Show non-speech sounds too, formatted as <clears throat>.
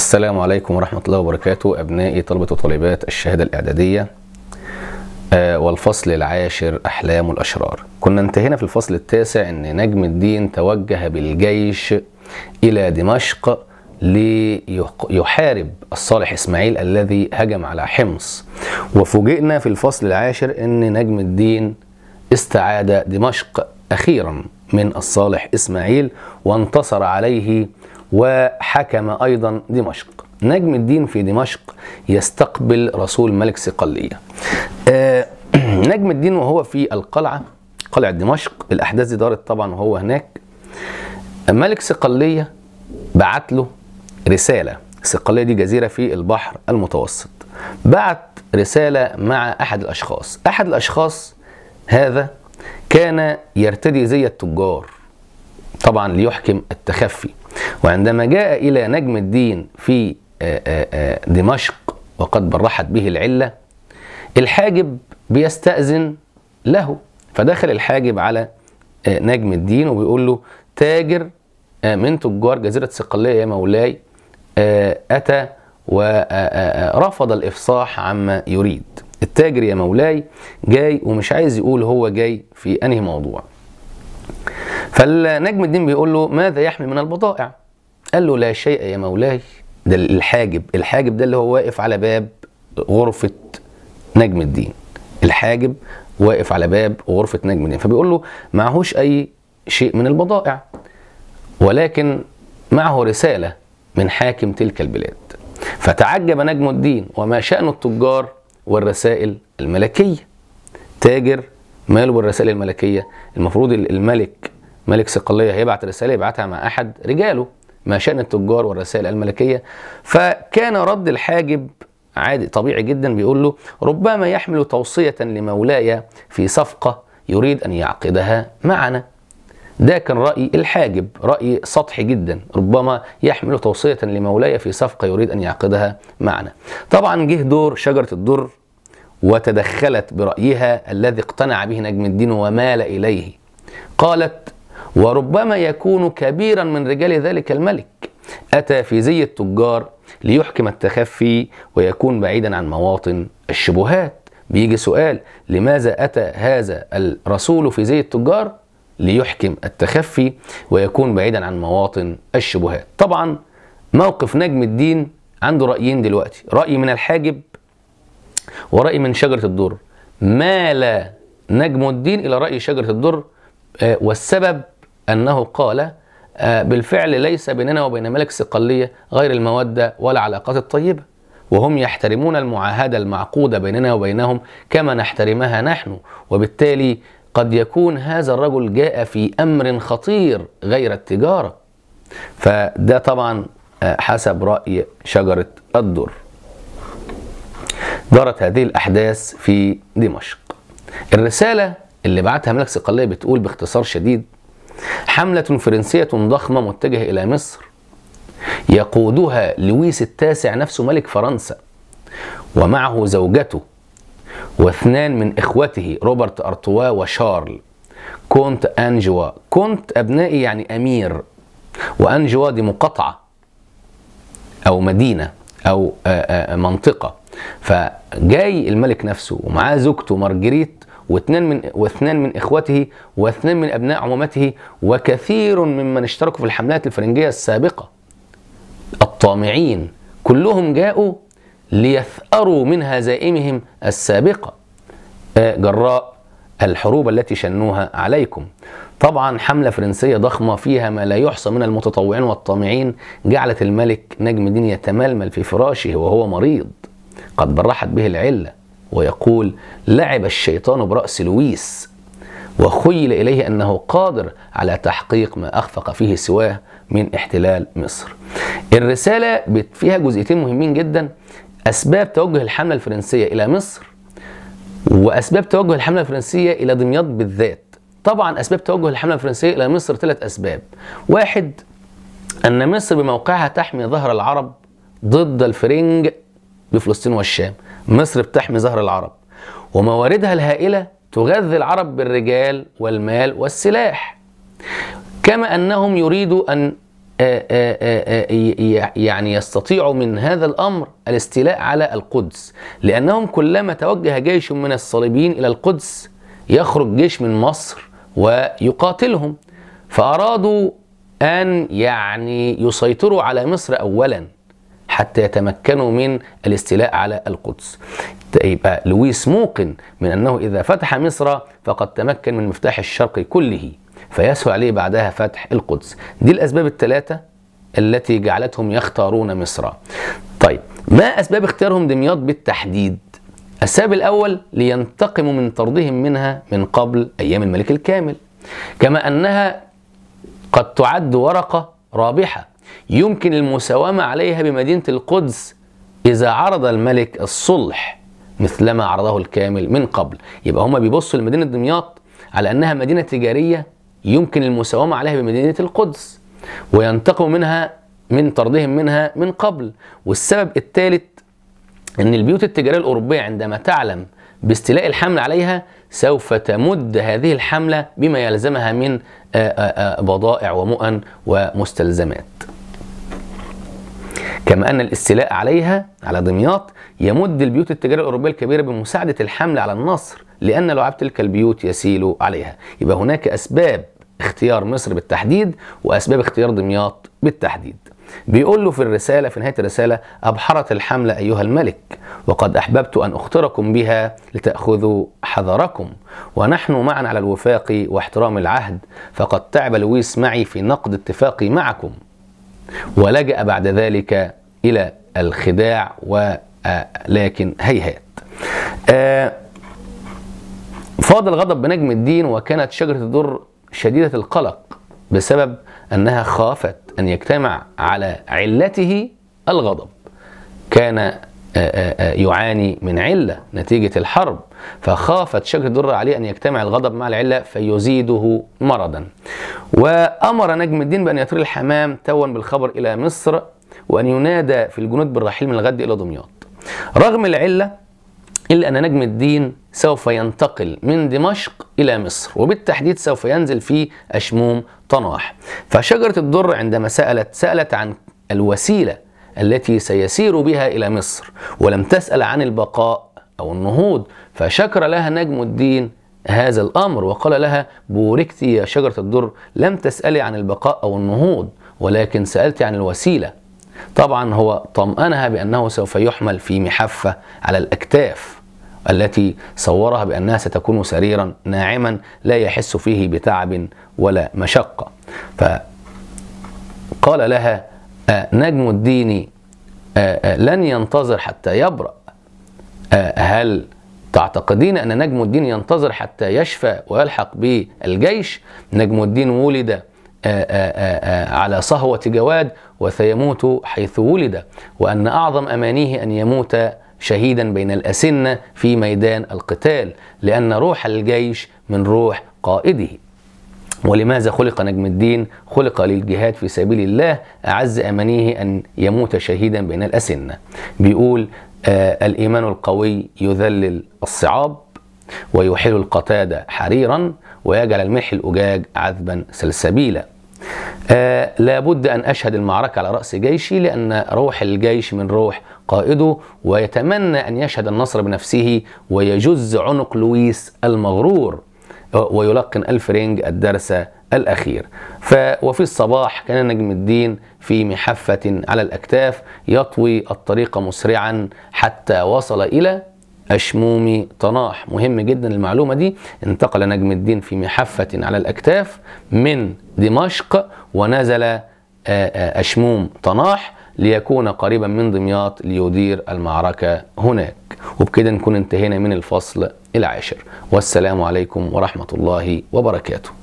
السلام عليكم ورحمة الله وبركاته أبنائي طلبة وطالبات الشهادة الإعدادية آه، والفصل العاشر أحلام الأشرار كنا انتهينا في الفصل التاسع أن نجم الدين توجه بالجيش إلى دمشق ليحارب الصالح إسماعيل الذي هجم على حمص وفوجئنا في الفصل العاشر أن نجم الدين استعاد دمشق أخيرا من الصالح إسماعيل وانتصر عليه وحكم أيضا دمشق نجم الدين في دمشق يستقبل رسول ملك صقلية آه <clears throat> نجم الدين وهو في القلعة قلعة دمشق الأحداث دي دارت طبعا وهو هناك ملك صقلية بعت له رسالة صقلية دي جزيرة في البحر المتوسط بعت رسالة مع أحد الأشخاص أحد الأشخاص هذا كان يرتدي زي التجار طبعا ليحكم التخفي وعندما جاء إلى نجم الدين في آه، آه، آه، دمشق وقد برحت به العلة الحاجب بيستأذن له فدخل الحاجب على نجم الدين وبيقول له تاجر من تجار جزيرة صقلية يا مولاي أتى ورفض الإفصاح عما يريد التاجر يا مولاي جاي ومش عايز يقول هو جاي في أنهي موضوع فالنجم الدين بيقول له ماذا يحمي من البضائع قال له لا شيء يا مولاي ده الحاجب الحاجب ده اللي هو واقف على باب غرفة نجم الدين الحاجب واقف على باب غرفة نجم الدين فبيقول له معهوش أي شيء من البضائع ولكن معه رسالة من حاكم تلك البلاد فتعجب نجم الدين وما شأن التجار والرسائل الملكية تاجر ماله بالرسائل الملكية المفروض الملك ملك صقلية هيبعت رسالة يبعتها مع أحد رجاله ما شأن التجار والرسائل الملكية فكان رد الحاجب عادي طبيعي جدا بيقول له ربما يحمل توصية لمولاي في صفقة يريد أن يعقدها معنا ده كان رأي الحاجب رأي سطحي جدا ربما يحمل توصية لمولاي في صفقة يريد أن يعقدها معنا طبعا جه دور شجرة الدر وتدخلت برأيها الذي اقتنع به نجم الدين ومال إليه قالت وربما يكون كبيرا من رجال ذلك الملك أتى في زي التجار ليحكم التخفي ويكون بعيدا عن مواطن الشبهات بيجي سؤال لماذا أتى هذا الرسول في زي التجار ليحكم التخفي ويكون بعيدا عن مواطن الشبهات طبعا موقف نجم الدين عنده رأيين دلوقتي رأي من الحاجب ورأي من شجرة الدر مال نجم الدين إلى رأي شجرة الدر آه، والسبب أنه قال آه، بالفعل ليس بيننا وبين ملك صقلية غير المودة والعلاقات الطيبة وهم يحترمون المعاهدة المعقودة بيننا وبينهم كما نحترمها نحن وبالتالي قد يكون هذا الرجل جاء في أمر خطير غير التجارة فده طبعا آه، حسب رأي شجرة الدر دارت هذه الأحداث في دمشق الرسالة اللي بعتها ملك صقلية بتقول باختصار شديد حملة فرنسية ضخمة متجهة إلى مصر يقودها لويس التاسع نفسه ملك فرنسا ومعه زوجته واثنان من إخوته روبرت أرتوا وشارل كونت أنجوا كونت أبنائي يعني أمير وأنجوا دي مقاطعة أو مدينة أو منطقة فجاي الملك نفسه ومعاه زوجته مارجريت واثنان من واثنان من اخوته واثنان من ابناء عمومته وكثير ممن اشتركوا في الحملات الفرنجيه السابقه الطامعين كلهم جاءوا ليثأروا من هزائمهم السابقه آه، جراء الحروب التي شنوها عليكم طبعا حملة فرنسية ضخمة فيها ما لا يحصى من المتطوعين والطامعين جعلت الملك نجم الدين يتململ في فراشه وهو مريض قد برحت به العلة ويقول لعب الشيطان برأس لويس وخيل إليه أنه قادر على تحقيق ما أخفق فيه سواه من احتلال مصر الرسالة فيها جزئيتين مهمين جدا أسباب توجه الحملة الفرنسية إلى مصر وأسباب توجه الحملة الفرنسية إلى دمياط بالذات طبعا أسباب توجه الحملة الفرنسية إلى مصر ثلاث أسباب واحد أن مصر بموقعها تحمي ظهر العرب ضد الفرنج بفلسطين والشام مصر بتحمي ظهر العرب ومواردها الهائلة تغذي العرب بالرجال والمال والسلاح كما أنهم يريدوا أن آه، آه، آه، يعني يستطيعوا من هذا الأمر الاستيلاء على القدس لأنهم كلما توجه جيش من الصليبيين إلى القدس يخرج جيش من مصر ويقاتلهم فأرادوا أن يعني يسيطروا على مصر أولاً حتى يتمكنوا من الاستيلاء على القدس يبقى لويس موقن من أنه إذا فتح مصر فقد تمكن من مفتاح الشرق كله فيسهل عليه بعدها فتح القدس دي الأسباب الثلاثة التي جعلتهم يختارون مصر طيب ما أسباب اختيارهم دمياط بالتحديد السبب الأول لينتقموا من طردهم منها من قبل أيام الملك الكامل كما أنها قد تعد ورقة رابحة يمكن المساومة عليها بمدينة القدس إذا عرض الملك الصلح مثلما عرضه الكامل من قبل يبقى هما بيبصوا لمدينة دمياط على أنها مدينة تجارية يمكن المساومة عليها بمدينة القدس وينتقم منها من طردهم منها من قبل والسبب الثالث أن البيوت التجارية الأوروبية عندما تعلم باستيلاء الحمل عليها سوف تمد هذه الحملة بما يلزمها من آه، آه، آه، بضائع ومؤن ومستلزمات كما أن الاستيلاء عليها على دمياط يمد البيوت التجارية الأوروبية الكبيرة بمساعدة الحمل على النصر لأن لعاب تلك البيوت يسيل عليها يبقى هناك أسباب اختيار مصر بالتحديد وأسباب اختيار دمياط بالتحديد بيقول له في الرسالة في نهاية الرسالة أبحرت الحملة أيها الملك وقد أحببت أن أخطركم بها لتأخذوا حذركم ونحن معا على الوفاق واحترام العهد فقد تعب لويس معي في نقد اتفاقي معكم ولجأ بعد ذلك الى الخداع ولكن آه، هيهات آه، فاض الغضب بنجم الدين وكانت شجرة الدر شديدة القلق بسبب أنها خافت أن يجتمع على علته الغضب كان آه، يعاني من علة نتيجة الحرب فخافت شجرة الدر عليه أن يجتمع الغضب مع العلة فيزيده مرضا وأمر نجم الدين بأن يطير الحمام توا بالخبر إلى مصر وأن ينادى في الجنود بالرحيل من الغد إلى دمياط رغم العلة إلا أن نجم الدين سوف ينتقل من دمشق إلى مصر وبالتحديد سوف ينزل في أشموم طناح فشجرة الدر عندما سألت سألت عن الوسيلة التي سيسير بها إلى مصر ولم تسأل عن البقاء أو النهوض فشكر لها نجم الدين هذا الأمر وقال لها بوركتي يا شجرة الدر لم تسألي عن البقاء أو النهوض ولكن سألت عن الوسيلة طبعا هو طمأنها بأنه سوف يحمل في محفة على الأكتاف التي صورها بأنها ستكون سريرا ناعما لا يحس فيه بتعب ولا مشقة فقال لها نجم الدين لن ينتظر حتى يبرأ هل تعتقدين أن نجم الدين ينتظر حتى يشفى ويلحق بالجيش نجم الدين ولد على صهوة جواد وسيموت حيث ولد وأن أعظم أمانيه أن يموت شهيدا بين الأسنة في ميدان القتال لأن روح الجيش من روح قائده ولماذا خلق نجم الدين؟ خلق للجهاد في سبيل الله أعز أمانيه أن يموت شهيدا بين الأسنة بيقول آه الإيمان القوي يذلل الصعاب ويحل القتاد حريرا ويجعل الملح الأجاج عذبا سلسبيلا آه لابد أن أشهد المعركة على رأس جيشي لأن روح الجيش من روح قائده ويتمنى أن يشهد النصر بنفسه ويجز عنق لويس المغرور ويلقن الفرنج الدرس الأخير ف وفي الصباح كان نجم الدين في محفة على الأكتاف يطوي الطريق مسرعا حتى وصل إلى أشمومي طناح مهم جدا المعلومة دي انتقل نجم الدين في محفة على الأكتاف من دمشق ونزل آه، آه، أشموم طناح ليكون قريبا من دمياط ليدير المعركة هناك وبكده نكون انتهينا من الفصل العاشر والسلام عليكم ورحمة الله وبركاته